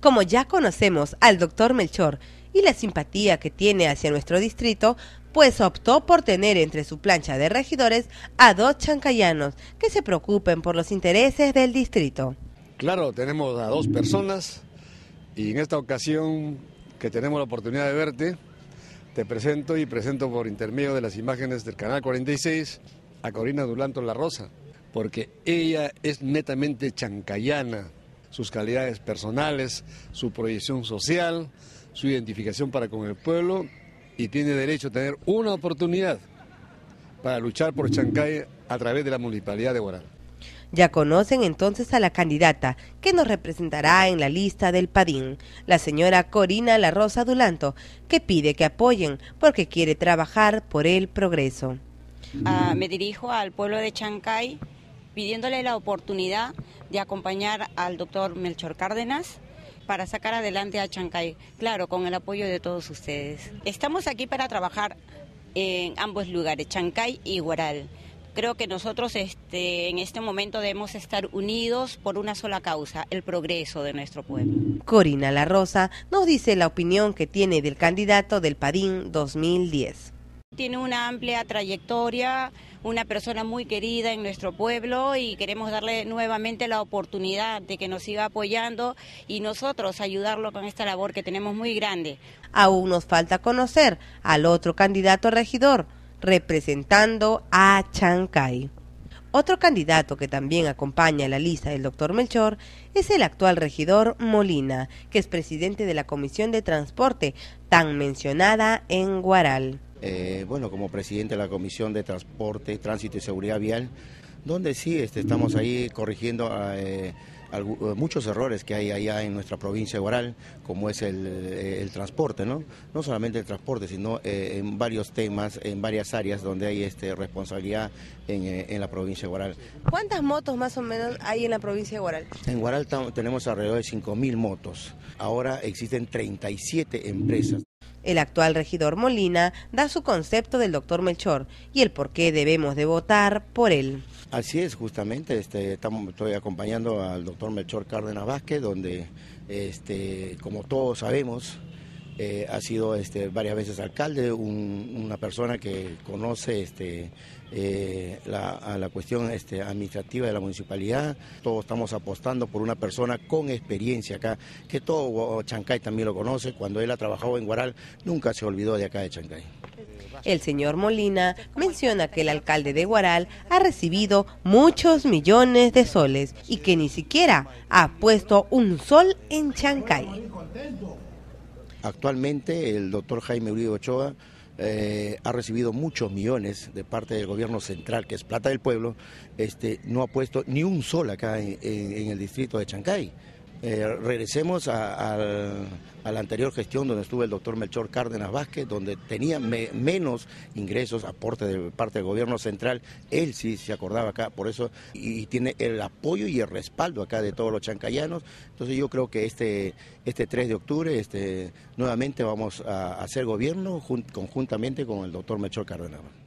Como ya conocemos al doctor Melchor y la simpatía que tiene hacia nuestro distrito, pues optó por tener entre su plancha de regidores a dos chancayanos que se preocupen por los intereses del distrito. Claro, tenemos a dos personas y en esta ocasión que tenemos la oportunidad de verte, te presento y presento por intermedio de las imágenes del canal 46 a Corina Dulanto La Rosa, porque ella es netamente chancayana, sus calidades personales, su proyección social, su identificación para con el pueblo y tiene derecho a tener una oportunidad para luchar por Chancay a través de la municipalidad de Guaral. Ya conocen entonces a la candidata que nos representará en la lista del PADIN, la señora Corina La Rosa Dulanto, que pide que apoyen porque quiere trabajar por el progreso. Ah, me dirijo al pueblo de Chancay pidiéndole la oportunidad de acompañar al doctor Melchor Cárdenas para sacar adelante a Chancay, claro, con el apoyo de todos ustedes. Estamos aquí para trabajar en ambos lugares, Chancay y Guaral. Creo que nosotros este, en este momento debemos estar unidos por una sola causa, el progreso de nuestro pueblo. Corina La Rosa nos dice la opinión que tiene del candidato del PADIN 2010. Tiene una amplia trayectoria, una persona muy querida en nuestro pueblo y queremos darle nuevamente la oportunidad de que nos siga apoyando y nosotros ayudarlo con esta labor que tenemos muy grande. Aún nos falta conocer al otro candidato regidor representando a Chancay. Otro candidato que también acompaña la lista del doctor Melchor es el actual regidor Molina, que es presidente de la Comisión de Transporte, tan mencionada en Guaral. Eh, bueno, como presidente de la Comisión de Transporte, Tránsito y Seguridad Vial, donde sí este, estamos ahí corrigiendo eh, eh, muchos errores que hay allá en nuestra provincia de Guaral, como es el, transporte, ¿no? No solamente el transporte, sino en varios temas, en varias áreas donde hay este, responsabilidad en, en, la provincia de Guaral. ¿Cuántas motos más o menos hay en la provincia de Guaral? En Guaral tenemos alrededor de 5.000 motos. Ahora existen 37 empresas. El actual regidor Molina da su concepto del doctor Melchor y el por qué debemos de votar por él. Así es, justamente, este, estoy acompañando al doctor Melchor Cárdenas Vázquez, donde, este, como todos sabemos, eh, ha sido este, varias veces alcalde, una persona que conoce este, eh, la, cuestión este, administrativa de la municipalidad. Todos estamos apostando por una persona con experiencia acá, que todo Chancay también lo conoce. Cuando él ha trabajado en Guaral, nunca se olvidó de acá de Chancay. El señor Molina menciona que el alcalde de Guaral ha recibido muchos millones de soles y que ni siquiera ha puesto un sol en Chancay. Actualmente el doctor Jaime Uribe Ochoa eh, ha recibido muchos millones de parte del gobierno central, que es plata del pueblo, este, no ha puesto ni un sol acá en el distrito de Chancay. Eh, regresemos a, la anterior gestión donde estuvo el doctor Melchor Cárdenas Vázquez, donde tenía menos ingresos, aporte de parte del gobierno central. Él sí se acordaba acá, por eso, y, tiene el apoyo y el respaldo acá de todos los chancayanos. Entonces yo creo que este, este 3 de octubre este, nuevamente vamos a, hacer gobierno conjuntamente con el doctor Melchor Cárdenas